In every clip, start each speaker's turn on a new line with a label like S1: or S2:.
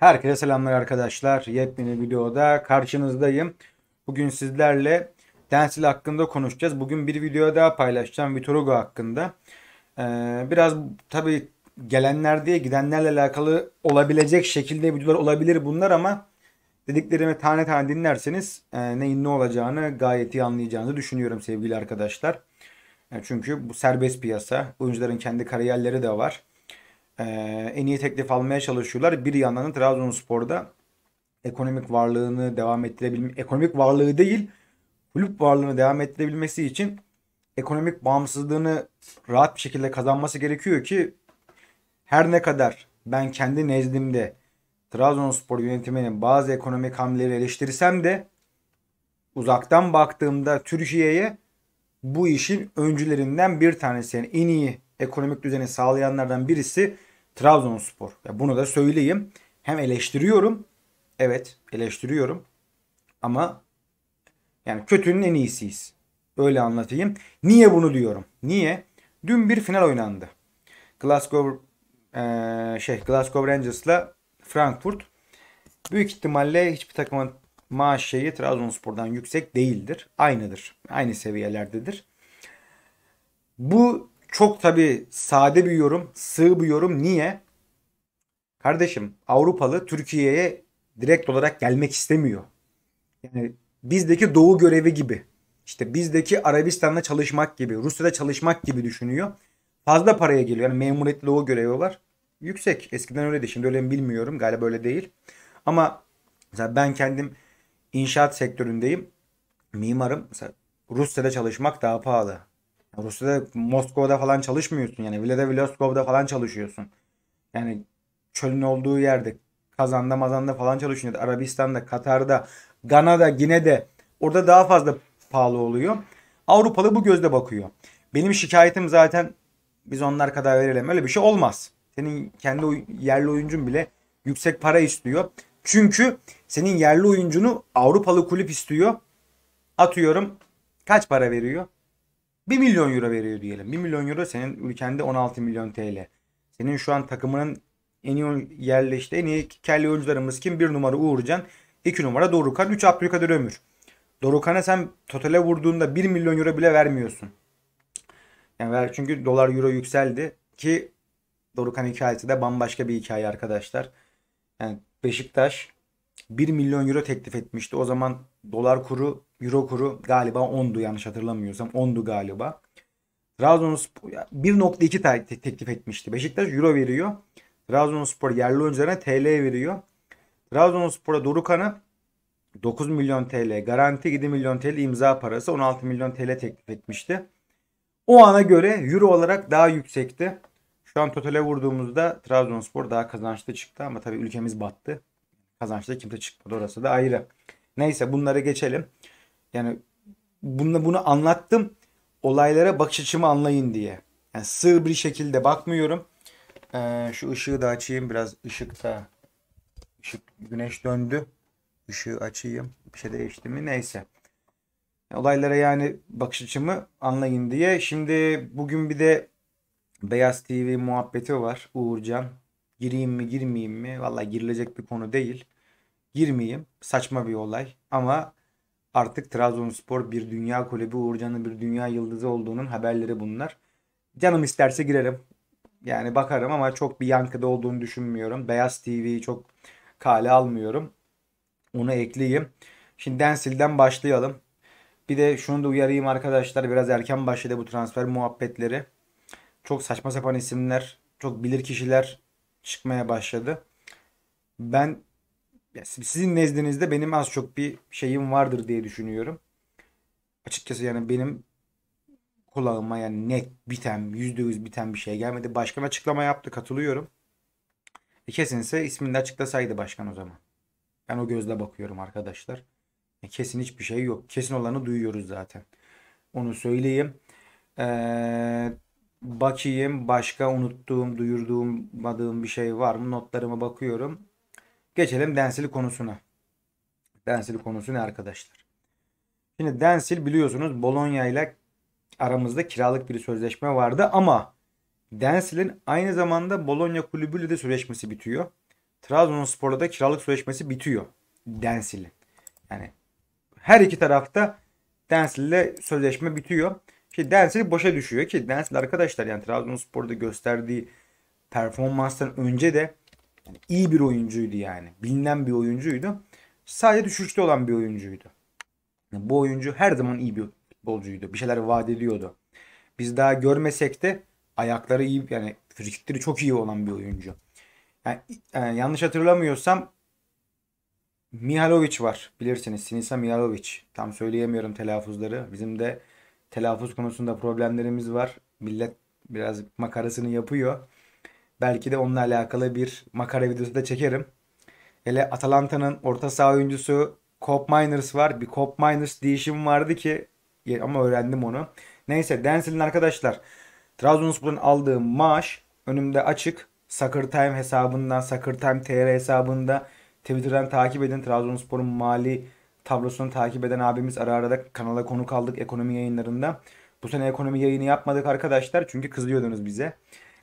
S1: Herkese selamlar arkadaşlar. Yepyeni videoda karşınızdayım. Bugün sizlerle Densil hakkında konuşacağız. Bugün bir video daha paylaşacağım Vitor hakkında. Ee, biraz tabi gelenler diye gidenlerle alakalı olabilecek şekilde videolar olabilir bunlar ama dediklerimi tane tane dinlerseniz e, neyin ne olacağını gayet iyi anlayacağınızı düşünüyorum sevgili arkadaşlar. E, çünkü bu serbest piyasa. Oyuncuların kendi kariyerleri de var. Ee, en iyi teklif almaya çalışıyorlar. Bir yandan da Trabzonspor'da ekonomik varlığını devam ettirebilme ekonomik varlığı değil kulüp varlığını devam ettirebilmesi için ekonomik bağımsızlığını rahat bir şekilde kazanması gerekiyor ki her ne kadar ben kendi nezdimde Trabzonspor yönetiminin bazı ekonomik hamleleri eleştirsem de uzaktan baktığımda Türkiye'ye bu işin öncülerinden bir tanesi yani en iyi ekonomik düzeni sağlayanlardan birisi Trabzonspor. Ya bunu da söyleyeyim. Hem eleştiriyorum. Evet eleştiriyorum. Ama yani kötünün en iyisiyiz. Öyle anlatayım. Niye bunu diyorum? Niye? Dün bir final oynandı. Glasgow e, şey Glasgow Rangers'la Frankfurt. Büyük ihtimalle hiçbir takımın maaş şeyi Trabzonspor'dan yüksek değildir. Aynıdır. Aynı seviyelerdedir. Bu çok tabi sade bir yorum, sığ bir yorum. Niye? Kardeşim Avrupalı Türkiye'ye direkt olarak gelmek istemiyor. Yani bizdeki doğu görevi gibi. İşte bizdeki Arabistan'da çalışmak gibi, Rusya'da çalışmak gibi düşünüyor. Fazla paraya geliyor. Yani memuriyetli doğu görevi var. Yüksek. Eskiden öyleydi. Şimdi öyle mi bilmiyorum. Galiba öyle değil. Ama mesela ben kendim inşaat sektöründeyim. Mimarım. Mesela Rusya'da çalışmak daha pahalı. Rusya'da Moskova'da falan çalışmıyorsun. Yani Vladivostov'da falan çalışıyorsun. Yani çölün olduğu yerde Kazan'da Mazan'da falan çalışıyorsun. Arabistan'da, Katar'da, Gana'da, Gine'de orada daha fazla pahalı oluyor. Avrupalı bu gözle bakıyor. Benim şikayetim zaten biz onlar kadar verelim. Öyle bir şey olmaz. Senin kendi yerli oyuncun bile yüksek para istiyor. Çünkü senin yerli oyuncunu Avrupalı kulüp istiyor. Atıyorum kaç para veriyor? 1 milyon euro veriyor diyelim. 1 milyon euro senin ülkende 16 milyon TL. Senin şu an takımının en iyi yerleşti. En iyi kelli oyuncularımız kim? 1 numara Uğurcan, 2 numara Dorukan, 3 Abdülkadir Ömür. Dorukan'a sen totale vurduğunda 1 milyon euro bile vermiyorsun. Yani ver, çünkü dolar euro yükseldi ki Dorukan hikayesi de bambaşka bir hikaye arkadaşlar. Yani Beşiktaş 1 milyon euro teklif etmişti. O zaman dolar kuru, euro kuru galiba 10'du yanlış hatırlamıyorsam. 10'du galiba. Trabzonspor 1.2 te-, te teklif etmişti. Beşiktaş euro veriyor. Trabzonspor yerli oyuncularına TL veriyor. Trabzonspor'a Dorukan'a 9 milyon TL garanti 7 milyon TL imza parası 16 milyon TL teklif etmişti. O ana göre euro olarak daha yüksekti. Şu an totale vurduğumuzda Trabzonspor daha kazançlı çıktı ama tabii ülkemiz battı. Kazançlı kimse çıkmadı orası da ayrı. Neyse bunlara geçelim. Yani bunu, bunu anlattım. Olaylara bakış açımı anlayın diye. Yani sığ bir şekilde bakmıyorum. Ee, şu ışığı da açayım biraz ışıkta. Işık, güneş döndü. Işığı açayım. Bir şey değişti mi? Neyse. Olaylara yani bakış açımı anlayın diye. Şimdi bugün bir de Beyaz TV muhabbeti var. Uğurcan. Gireyim mi girmeyeyim mi? Valla girilecek bir konu değil girmeyeyim. Saçma bir olay ama artık Trabzonspor bir dünya kulübü Uğurcan'ın bir dünya yıldızı olduğunun haberleri bunlar. Canım isterse girerim. Yani bakarım ama çok bir yankıda olduğunu düşünmüyorum. Beyaz TV'yi çok kale almıyorum. Onu ekleyeyim. Şimdi Densil'den başlayalım. Bir de şunu da uyarayım arkadaşlar. Biraz erken başladı bu transfer muhabbetleri. Çok saçma sapan isimler, çok bilir kişiler çıkmaya başladı. Ben sizin nezdinizde benim az çok bir şeyim vardır diye düşünüyorum. Açıkçası yani benim kulağıma yani net biten, %100 biten bir şey gelmedi. Başkan açıklama yaptı katılıyorum. E kesinse ismini de açıklasaydı başkan o zaman. Ben o gözle bakıyorum arkadaşlar. E kesin hiçbir şey yok. Kesin olanı duyuyoruz zaten. Onu söyleyeyim. Ee, bakayım başka unuttuğum, duyurduğum, bir şey var mı? Notlarıma bakıyorum. Geçelim densil konusuna. Densil konusu ne arkadaşlar? Şimdi densil biliyorsunuz Bologna ile aramızda kiralık bir sözleşme vardı ama Densil'in aynı zamanda Bologna kulübüyle de sözleşmesi bitiyor. Trabzonspor'la da kiralık sözleşmesi bitiyor densil. Yani her iki tarafta Densil'le sözleşme bitiyor. Ki Densil boşa düşüyor ki Densil arkadaşlar yani Trabzonspor'da gösterdiği performanstan önce de yani iyi bir oyuncuydu yani. Bilinen bir oyuncuydu. Sadece düşüşte olan bir oyuncuydu. Yani bu oyuncu her zaman iyi bir futbolcuydu. Bir şeyler vaat ediyordu. Biz daha görmesek de ayakları iyi yani frikikleri çok iyi olan bir oyuncu. Yani, yani e, yanlış hatırlamıyorsam Mihalovic var bilirsiniz. Sinisa Mihalovic. Tam söyleyemiyorum telaffuzları. Bizim de telaffuz konusunda problemlerimiz var. Millet biraz makarasını yapıyor. Belki de onunla alakalı bir makara videosu da çekerim. Hele Atalanta'nın orta saha oyuncusu Cop Miners var. Bir Cop Miners değişim vardı ki ama öğrendim onu. Neyse Denzel'in arkadaşlar Trabzonspor'un aldığı maaş önümde açık. Soccer Time hesabından, Soccer Time TR hesabında Twitter'dan takip edin. Trabzonspor'un mali tablosunu takip eden abimiz ara ara da kanala konu kaldık ekonomi yayınlarında. Bu sene ekonomi yayını yapmadık arkadaşlar çünkü kızıyordunuz bize.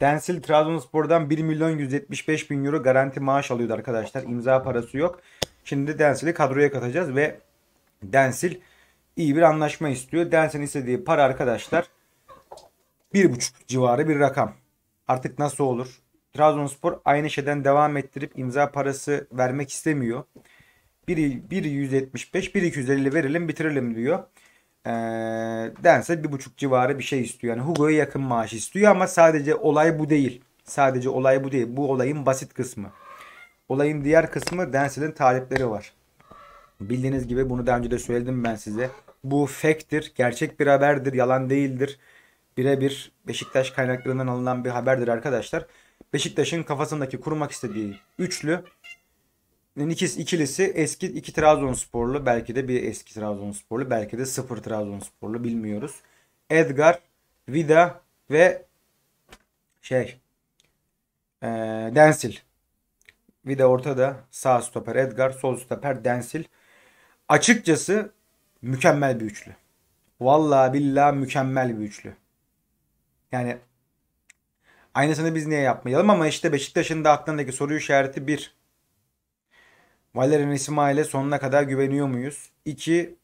S1: Densil Trabzonspor'dan 1 milyon 175 bin euro garanti maaş alıyordu arkadaşlar. İmza parası yok. Şimdi Densil'i kadroya katacağız ve Densil iyi bir anlaşma istiyor. Densil'in istediği para arkadaşlar 1,5 civarı bir rakam. Artık nasıl olur? Trabzonspor aynı şeyden devam ettirip imza parası vermek istemiyor. 1, 1 175 1 250 verelim bitirelim diyor e, dense bir buçuk civarı bir şey istiyor. Yani Hugo'ya yakın maaş istiyor ama sadece olay bu değil. Sadece olay bu değil. Bu olayın basit kısmı. Olayın diğer kısmı Densel'in talepleri var. Bildiğiniz gibi bunu daha önce de söyledim ben size. Bu fake'tir, gerçek bir haberdir, yalan değildir. Birebir Beşiktaş kaynaklarından alınan bir haberdir arkadaşlar. Beşiktaş'ın kafasındaki kurmak istediği üçlü ikisi ikilisi eski iki Trabzonsporlu belki de bir eski Trabzonsporlu belki de sıfır Trabzonsporlu bilmiyoruz. Edgar, Vida ve şey e, Densil. Vida ortada sağ stoper Edgar, sol stoper Densil. Açıkçası mükemmel bir üçlü. Vallahi billahi mükemmel bir üçlü. Yani aynısını biz niye yapmayalım ama işte Beşiktaş'ın da aklındaki soru işareti bir Valerian İsmail'e sonuna kadar güveniyor muyuz? 2.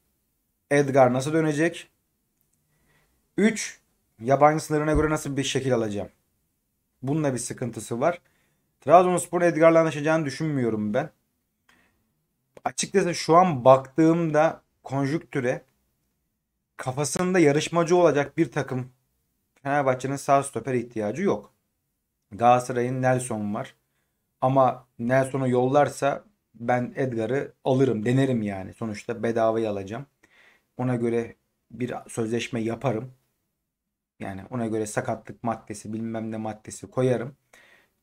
S1: Edgar nasıl dönecek? 3. Yabancı sınırına göre nasıl bir şekil alacağım? Bununla bir sıkıntısı var. Trabzonspor'un Edgar'la anlaşacağını düşünmüyorum ben. Açıkçası şu an baktığımda konjüktüre kafasında yarışmacı olacak bir takım Fenerbahçe'nin sağ stoper ihtiyacı yok. Galatasaray'ın Nelson var. Ama Nelson'u yollarsa ben Edgar'ı alırım, denerim yani. Sonuçta bedavaya alacağım. Ona göre bir sözleşme yaparım. Yani ona göre sakatlık maddesi, bilmem ne maddesi koyarım.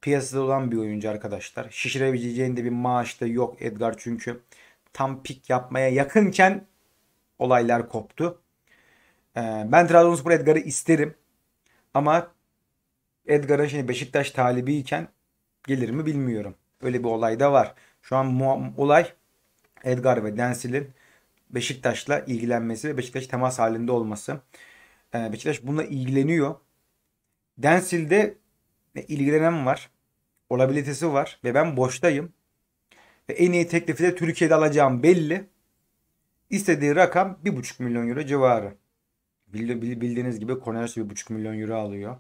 S1: Piyasada olan bir oyuncu arkadaşlar. Şişirebileceğinde bir maaş da yok Edgar çünkü tam pik yapmaya yakınken olaylar koptu. Ee, ben Trabzonspor Edgar'ı isterim. Ama Edgar'ın şimdi Beşiktaş talibiyken gelir mi bilmiyorum. Öyle bir olay da var. Şu an olay Edgar ve Densil'in Beşiktaş'la ilgilenmesi ve Beşiktaş temas halinde olması. Ee, Beşiktaş bununla ilgileniyor. Densil'de e, ilgilenen var. Olabilitesi var ve ben boştayım. Ve en iyi teklifi de Türkiye'de alacağım belli. İstediği rakam 1,5 milyon euro civarı. Bildiğiniz gibi Cornelius 1,5 milyon euro alıyor.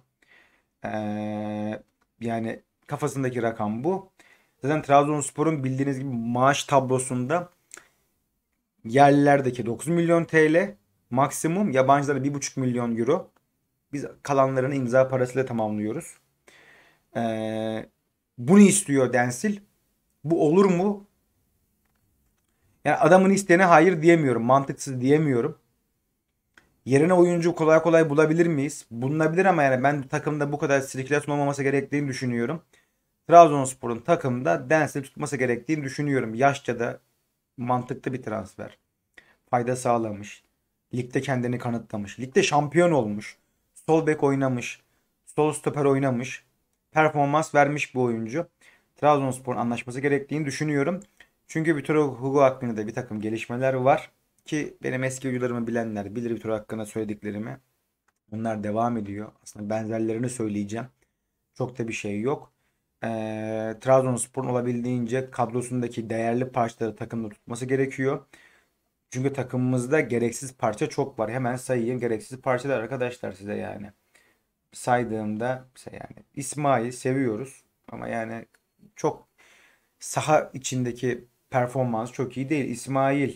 S1: Ee, yani kafasındaki rakam bu. Zaten Trabzonspor'un bildiğiniz gibi maaş tablosunda yerlerdeki 9 milyon TL maksimum yabancılara 1,5 milyon euro. Biz kalanlarını imza parasıyla tamamlıyoruz. Ee, bunu istiyor Densil. Bu olur mu? Yani adamın isteğine hayır diyemiyorum. Mantıksız diyemiyorum. Yerine oyuncu kolay kolay bulabilir miyiz? Bulunabilir ama yani ben takımda bu kadar sirkülasyon olmaması gerektiğini düşünüyorum. Trabzonspor'un takımda Densel'i tutması gerektiğini düşünüyorum. Yaşça da mantıklı bir transfer. Fayda sağlamış. Ligde kendini kanıtlamış. Ligde şampiyon olmuş. Sol bek oynamış. Sol stoper oynamış. Performans vermiş bu oyuncu. Trabzonspor'un anlaşması gerektiğini düşünüyorum. Çünkü Vitor Hugo hakkında da bir takım gelişmeler var. Ki benim eski oyuncularımı bilenler bilir Vitor hakkında söylediklerimi. Bunlar devam ediyor. Aslında benzerlerini söyleyeceğim. Çok da bir şey yok e, Trabzonspor'un olabildiğince kadrosundaki değerli parçaları takımda tutması gerekiyor. Çünkü takımımızda gereksiz parça çok var. Hemen sayayım gereksiz parçalar arkadaşlar size yani. Saydığımda işte yani İsmail seviyoruz ama yani çok saha içindeki performans çok iyi değil. İsmail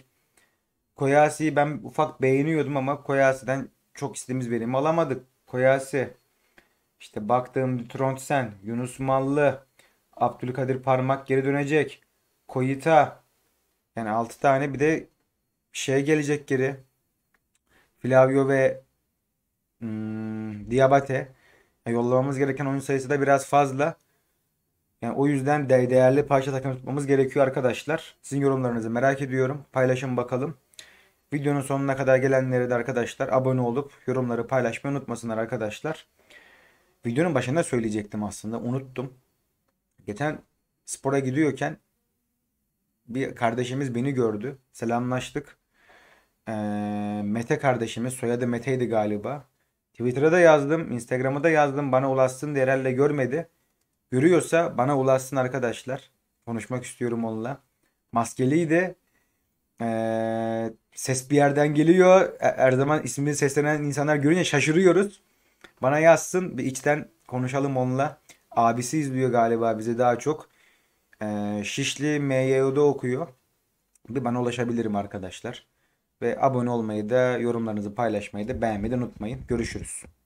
S1: Koyasi'yi ben ufak beğeniyordum ama Koyasi'den çok istediğimiz verimi alamadık. Koyasi işte baktığım Trontsen, Yunus Mallı, Abdülkadir Parmak geri dönecek. Koyita. Yani 6 tane bir de şey gelecek geri. Flavio ve hmm, Diabate. Yani yollamamız gereken oyun sayısı da biraz fazla. Yani o yüzden de değerli parça takım tutmamız gerekiyor arkadaşlar. Sizin yorumlarınızı merak ediyorum. Paylaşın bakalım. Videonun sonuna kadar gelenleri de arkadaşlar abone olup yorumları paylaşmayı unutmasınlar arkadaşlar videonun başında söyleyecektim aslında. Unuttum. Geçen spora gidiyorken bir kardeşimiz beni gördü. Selamlaştık. Ee, Mete kardeşimiz. Soyadı Mete'ydi galiba. Twitter'a da yazdım. Instagram'a da yazdım. Bana ulaşsın diye herhalde görmedi. Görüyorsa bana ulaşsın arkadaşlar. Konuşmak istiyorum onunla. Maskeliydi. Ee, ses bir yerden geliyor. E, her zaman ismini seslenen insanlar görünce şaşırıyoruz. Bana yazsın bir içten konuşalım onunla. Abisi izliyor galiba bize daha çok. Ee, Şişli MYU'da okuyor. Bir bana ulaşabilirim arkadaşlar. Ve abone olmayı da yorumlarınızı paylaşmayı da beğenmeyi de unutmayın. Görüşürüz.